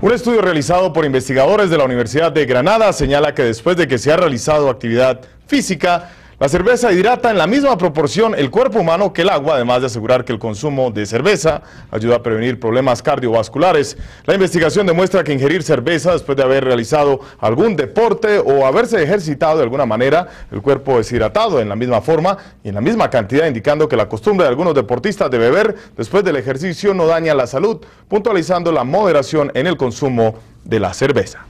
Un estudio realizado por investigadores de la Universidad de Granada señala que después de que se ha realizado actividad física, la cerveza hidrata en la misma proporción el cuerpo humano que el agua, además de asegurar que el consumo de cerveza ayuda a prevenir problemas cardiovasculares. La investigación demuestra que ingerir cerveza después de haber realizado algún deporte o haberse ejercitado de alguna manera, el cuerpo es hidratado en la misma forma y en la misma cantidad, indicando que la costumbre de algunos deportistas de beber después del ejercicio no daña la salud, puntualizando la moderación en el consumo de la cerveza.